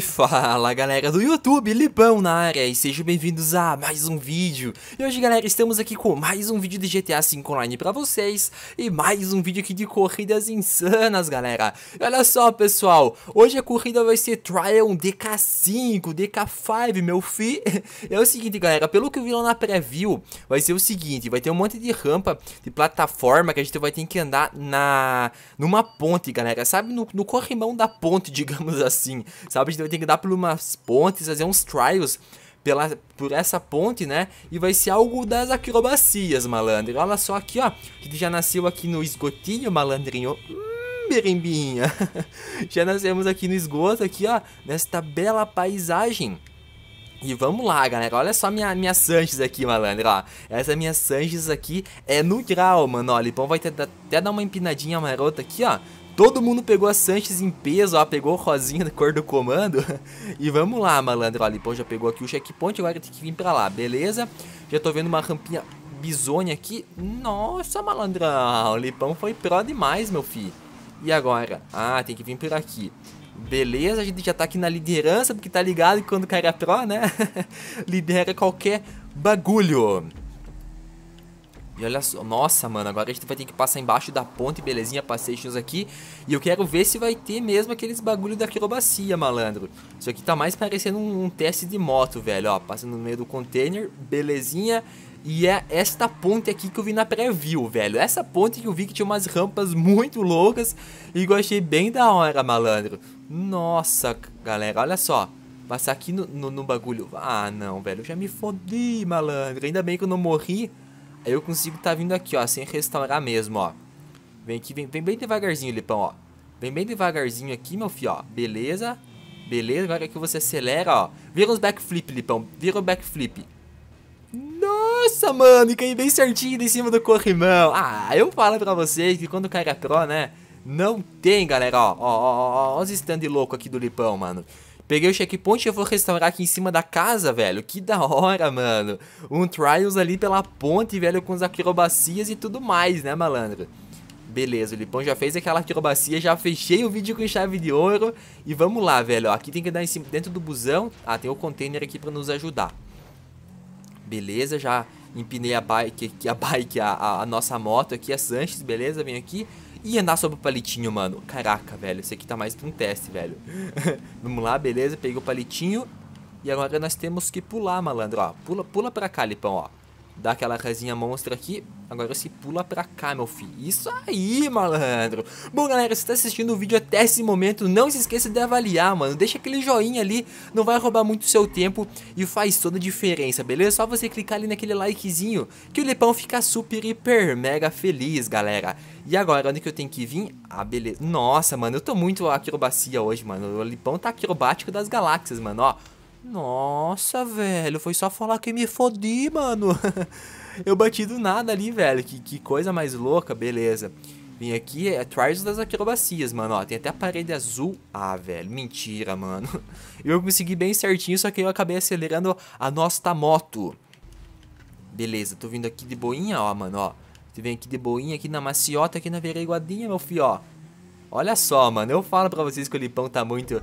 fala galera do YouTube, Libão na área e sejam bem-vindos a mais um vídeo E hoje galera, estamos aqui com mais um vídeo de GTA V Online pra vocês E mais um vídeo aqui de corridas insanas galera e Olha só pessoal, hoje a corrida vai ser Trial DK5, DK5 meu fi É o seguinte galera, pelo que eu vi lá na preview, vai ser o seguinte Vai ter um monte de rampa, de plataforma que a gente vai ter que andar na numa ponte galera Sabe, no, no corrimão da ponte digamos assim Sabe, a gente vai ter que dar por umas pontes, fazer uns trials pela, por essa ponte, né? E vai ser algo das acrobacias, malandro. Olha só aqui, ó. Que já nasceu aqui no esgotinho, malandrinho. Hum, berimbinha. já nascemos aqui no esgoto, aqui, ó. Nesta bela paisagem. E vamos lá, galera. Olha só minha, minha Sanches aqui, malandro, ó. Essa minha Sanches aqui é no grau, mano. Ó, Lipão vai até dar uma empinadinha marota aqui, ó. Todo mundo pegou a Sanches em peso, ó, pegou o rosinha da cor do comando. e vamos lá, malandro. Ó, Lipão já pegou aqui o checkpoint, agora tem que vir pra lá, beleza? Já tô vendo uma rampinha bizonha aqui. Nossa, malandrão, o Lipão foi pró demais, meu filho. E agora? Ah, tem que vir por aqui. Beleza, a gente já tá aqui na liderança, porque tá ligado que quando o cara é pró, né? Lidera qualquer bagulho. E olha só, nossa, mano, agora a gente vai ter que passar embaixo da ponte, belezinha, passations aqui. E eu quero ver se vai ter mesmo aqueles bagulho da acrobacia, malandro. Isso aqui tá mais parecendo um, um teste de moto, velho, ó. Passando no meio do container, belezinha. E é esta ponte aqui que eu vi na preview, velho. Essa ponte que eu vi que tinha umas rampas muito loucas e eu achei bem da hora, malandro. Nossa, galera, olha só. Passar aqui no, no, no bagulho. Ah, não, velho, eu já me fodi, malandro. Ainda bem que eu não morri eu consigo estar tá vindo aqui, ó, sem restaurar mesmo, ó. Vem aqui, vem, vem bem devagarzinho, Lipão, ó. Vem bem devagarzinho aqui, meu filho, ó. Beleza, beleza. Agora que você acelera, ó. Vira uns backflip, Lipão. Vira um backflip. Nossa, mano, e caí bem certinho em cima do corrimão. Ah, eu falo pra vocês que quando o cara é pro, né? Não tem, galera, ó. Ó, ó, ó, ó os stand louco aqui do Lipão, mano. Peguei o checkpoint e eu vou restaurar aqui em cima da casa, velho. Que da hora, mano. Um Trials ali pela ponte, velho, com as acrobacias e tudo mais, né, malandro? Beleza, o Lipão já fez aquela acrobacia, já fechei o vídeo com chave de ouro. E vamos lá, velho. aqui tem que dar em cima, dentro do busão. Ah, tem o container aqui pra nos ajudar. Beleza, já empinei a bike, a, bike a, a, a nossa moto aqui, a Sanches, beleza? Vem aqui. E andar sobre o palitinho, mano. Caraca, velho. Isso aqui tá mais pra um teste, velho. Vamos lá, beleza. Peguei o palitinho. E agora nós temos que pular, malandro. Ó, pula, pula pra cá, Lipão, ó dá aquela resinha monstra aqui. Agora se pula pra cá, meu filho. Isso aí, malandro. Bom, galera, se tá assistindo o vídeo até esse momento, não se esqueça de avaliar, mano. Deixa aquele joinha ali, não vai roubar muito o seu tempo e faz toda a diferença, beleza? Só você clicar ali naquele likezinho que o Lepão fica super, hiper, mega feliz, galera. E agora, onde que eu tenho que vir? Ah, beleza. Nossa, mano, eu tô muito acrobacia hoje, mano. O Lipão tá acrobático das galáxias, mano, ó. Nossa, velho, foi só falar que me fodi, mano. eu bati do nada ali, velho. Que, que coisa mais louca, beleza. Vim aqui, é Trials das Acrobacias, mano. Ó, tem até a parede azul. Ah, velho, mentira, mano. Eu consegui bem certinho, só que eu acabei acelerando a nossa moto. Beleza, tô vindo aqui de boinha, ó, mano, ó. Tu vem aqui de boinha, aqui na maciota, aqui na vereiguadinha, meu filho, ó. Olha só, mano, eu falo pra vocês que o Lipão tá muito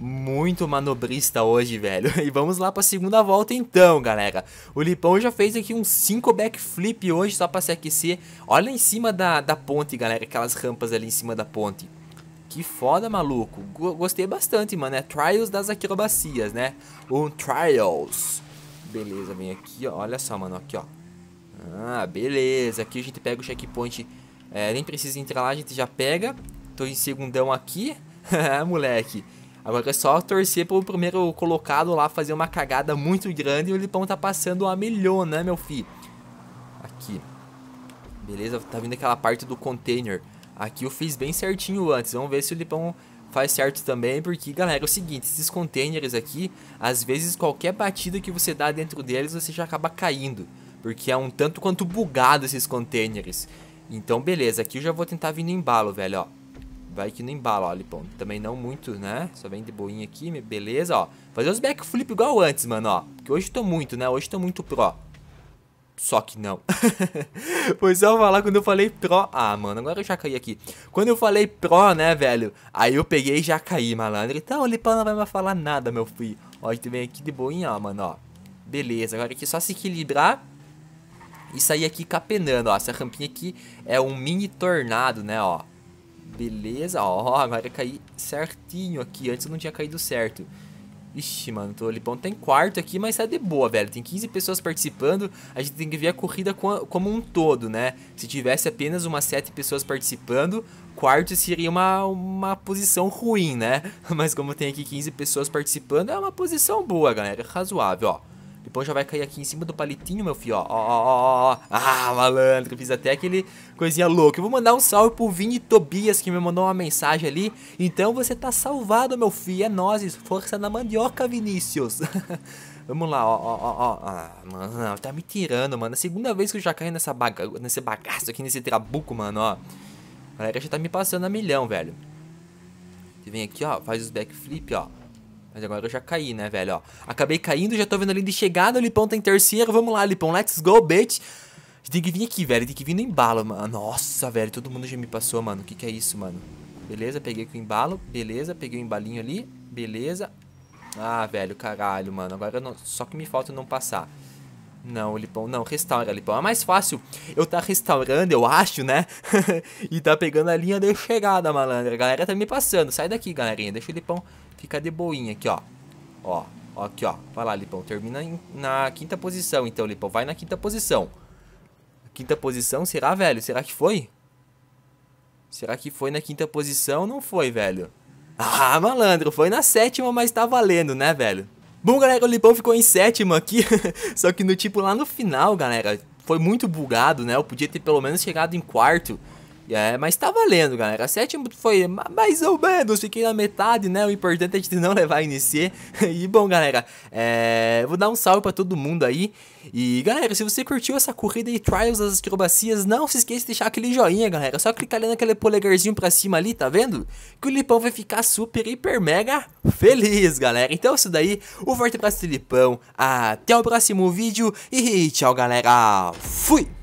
muito manobrista hoje, velho. E vamos lá pra segunda volta então, galera. O Lipão já fez aqui uns 5 backflip hoje só pra se aquecer. Olha em cima da, da ponte, galera, aquelas rampas ali em cima da ponte. Que foda, maluco. Gostei bastante, mano. É Trials das acrobacias, né? Um Trials. Beleza, vem aqui, ó. Olha só, mano. Aqui, ó. Ah, beleza. Aqui a gente pega o checkpoint. É, nem precisa entrar lá, a gente já pega. Tô em segundão aqui. Ah, moleque. Agora é só torcer pro primeiro colocado lá fazer uma cagada muito grande e o Lipão tá passando a milhão, né, meu fi? Aqui. Beleza, tá vindo aquela parte do container. Aqui eu fiz bem certinho antes. Vamos ver se o Lipão faz certo também, porque, galera, é o seguinte, esses containers aqui, às vezes qualquer batida que você dá dentro deles, você já acaba caindo, porque é um tanto quanto bugado esses containers. Então, beleza, aqui eu já vou tentar vir no embalo, velho, ó vai que não embala, ó, Lipão. Também não muito, né? Só vem de boinha aqui, beleza, ó. Fazer os backflip igual antes, mano, ó. Porque hoje tô muito, né? Hoje tô muito pro. Só que não. pois só falar quando eu falei pro. Ah, mano, agora eu já caí aqui. Quando eu falei pro, né, velho? Aí eu peguei e já caí, malandro. Então o Lipão não vai me falar nada, meu filho. Ó, a gente vem aqui de boinha, ó, mano, ó. Beleza, agora aqui é só se equilibrar e sair aqui capenando, ó. Essa rampinha aqui é um mini tornado, né, ó. Beleza, ó, agora caí certinho aqui, antes eu não tinha caído certo. Ixi, mano, tô Lipão tá em quarto aqui, mas tá de boa, velho. Tem 15 pessoas participando, a gente tem que ver a corrida como um todo, né? Se tivesse apenas umas 7 pessoas participando, quarto seria uma, uma posição ruim, né? Mas como tem aqui 15 pessoas participando, é uma posição boa, galera, razoável, ó. Depois já vai cair aqui em cima do palitinho, meu filho, ó. Ó, ó, ó, ó. Ah, malandro, fiz até aquele coisinha louca. Eu vou mandar um salve pro Vini Tobias, que me mandou uma mensagem ali. Então você tá salvado, meu filho. É nozes, força na mandioca, Vinícius. Vamos lá, ó, ó, ó, ó. Ah, mano, tá me tirando, mano. É a segunda vez que eu já caí nessa baga nesse bagaço aqui, nesse trabuco, mano, ó. A galera já tá me passando a milhão, velho. Você vem aqui, ó, faz os backflip, ó. Mas agora eu já caí, né, velho? Ó, acabei caindo, já tô vendo ali de chegada. O Lipão tá em terceiro. Vamos lá, Lipão. Let's go, bitch. Tem que vir aqui, velho. Tem que vir no embalo, mano. Nossa, velho. Todo mundo já me passou, mano. O que, que é isso, mano? Beleza, peguei com o embalo. Beleza, peguei o embalinho ali. Beleza. Ah, velho, caralho, mano. Agora não... só que me falta não passar. Não, Lipão, não, restaura, Lipão. É mais fácil eu tá restaurando, eu acho, né? e tá pegando a linha de chegada, malandra. A galera tá me passando. Sai daqui, galerinha. Deixa o Lipão ficar de boinha aqui, ó. Ó, ó aqui, ó. Vai lá, Lipão. Termina em, na quinta posição, então, Lipão. Vai na quinta posição. Quinta posição, será, velho? Será que foi? Será que foi na quinta posição? Não foi, velho. Ah, malandro, foi na sétima, mas tá valendo, né, velho? Bom, galera, o Lipão ficou em sétimo aqui, só que no tipo lá no final, galera, foi muito bugado, né? Eu podia ter pelo menos chegado em quarto, é, mas tá valendo, galera. Sétimo foi mais ou menos, fiquei na metade, né? O importante é a gente não levar a NC. E bom, galera, é... vou dar um salve para todo mundo aí. E galera, se você curtiu essa corrida e Trials das acrobacias, não se esqueça de deixar aquele joinha, galera. É só clicar ali naquele polegarzinho pra cima ali, tá vendo? Que o Lipão vai ficar super, hiper, mega feliz, galera. Então é isso daí. Um forte abraço do Lipão. Até o próximo vídeo e tchau, galera. Fui!